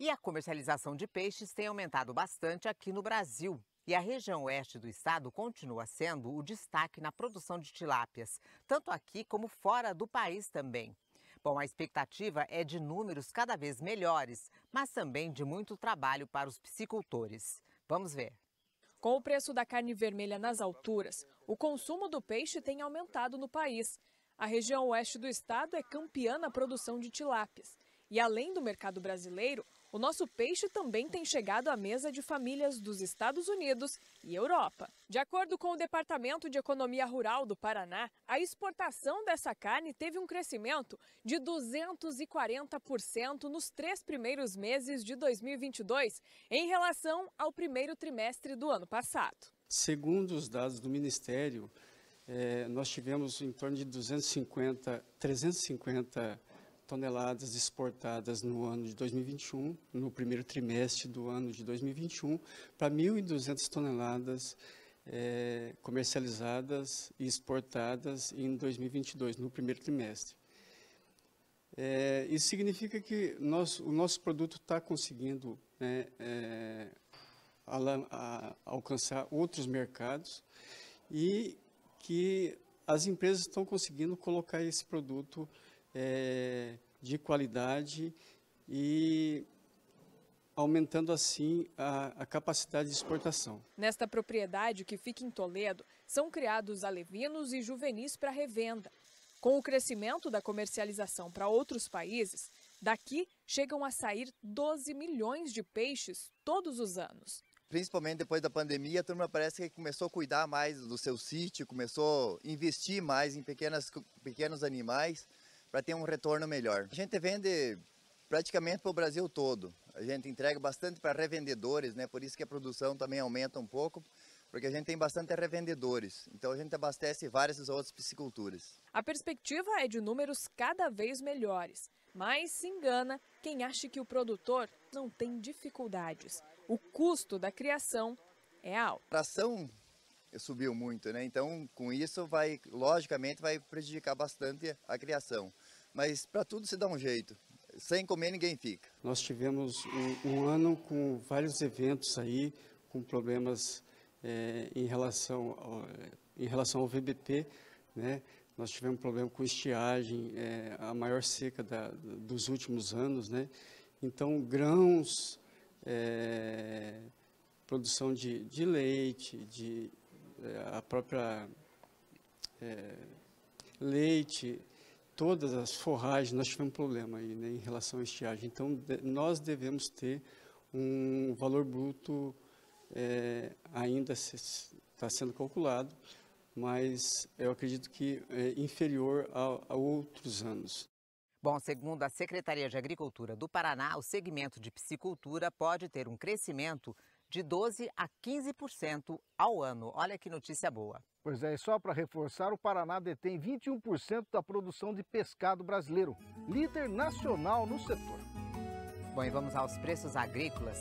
E a comercialização de peixes tem aumentado bastante aqui no Brasil. E a região oeste do estado continua sendo o destaque na produção de tilápias, tanto aqui como fora do país também. Bom, a expectativa é de números cada vez melhores, mas também de muito trabalho para os piscicultores. Vamos ver. Com o preço da carne vermelha nas alturas, o consumo do peixe tem aumentado no país. A região oeste do estado é campeã na produção de tilápias. E além do mercado brasileiro, o nosso peixe também tem chegado à mesa de famílias dos Estados Unidos e Europa. De acordo com o Departamento de Economia Rural do Paraná, a exportação dessa carne teve um crescimento de 240% nos três primeiros meses de 2022 em relação ao primeiro trimestre do ano passado. Segundo os dados do Ministério, eh, nós tivemos em torno de 250, 350 toneladas exportadas no ano de 2021, no primeiro trimestre do ano de 2021, para 1.200 toneladas é, comercializadas e exportadas em 2022, no primeiro trimestre. É, isso significa que nós, o nosso produto está conseguindo né, é, eh, a, a, alcançar outros mercados e que as empresas estão conseguindo colocar esse produto é, de qualidade e aumentando assim a, a, capacidade de exportação. Nesta propriedade que fica em Toledo, são criados alevinos e juvenis para revenda. Com o crescimento da comercialização para outros países, daqui chegam a sair 12 milhões de peixes todos os anos. Principalmente depois da pandemia, a turma parece que começou a cuidar mais do seu sítio, começou a investir mais em pequenas, pequenos animais para ter um retorno melhor. A gente vende praticamente para o Brasil todo. A gente entrega bastante para revendedores, né? Por isso que a produção também aumenta um pouco, porque a gente tem bastante revendedores. Então a gente abastece várias outras pisciculturas. A perspectiva é de números cada vez melhores, mas se engana quem acha que o produtor não tem dificuldades. O custo da criação é alto. A subiu muito, né? Então, com isso, vai, logicamente, vai prejudicar bastante a criação. Mas para tudo se dá um jeito. Sem comer, ninguém fica. Nós tivemos um, um ano com vários eventos aí, com problemas é, em, relação ao, em relação ao VBP, né? Nós tivemos problema com estiagem, é, a maior seca da, dos últimos anos, né? Então, grãos, é, produção de, de leite, de eh, a própria é, leite, todas as forragens, nós tivemos problema aí, né, em relação à estiagem. Então, de, nós devemos ter um valor bruto é, ainda está se, sendo calculado, mas eu acredito que é inferior a, a outros anos. Bom, segundo a Secretaria de Agricultura do Paraná, o segmento de piscicultura pode ter um crescimento de 12% a 15% ao ano. Olha que notícia boa. Pois é, e só para reforçar, o Paraná detém 21% da produção de pescado brasileiro, líder nacional no setor. Bom, e vamos aos preços agrícolas.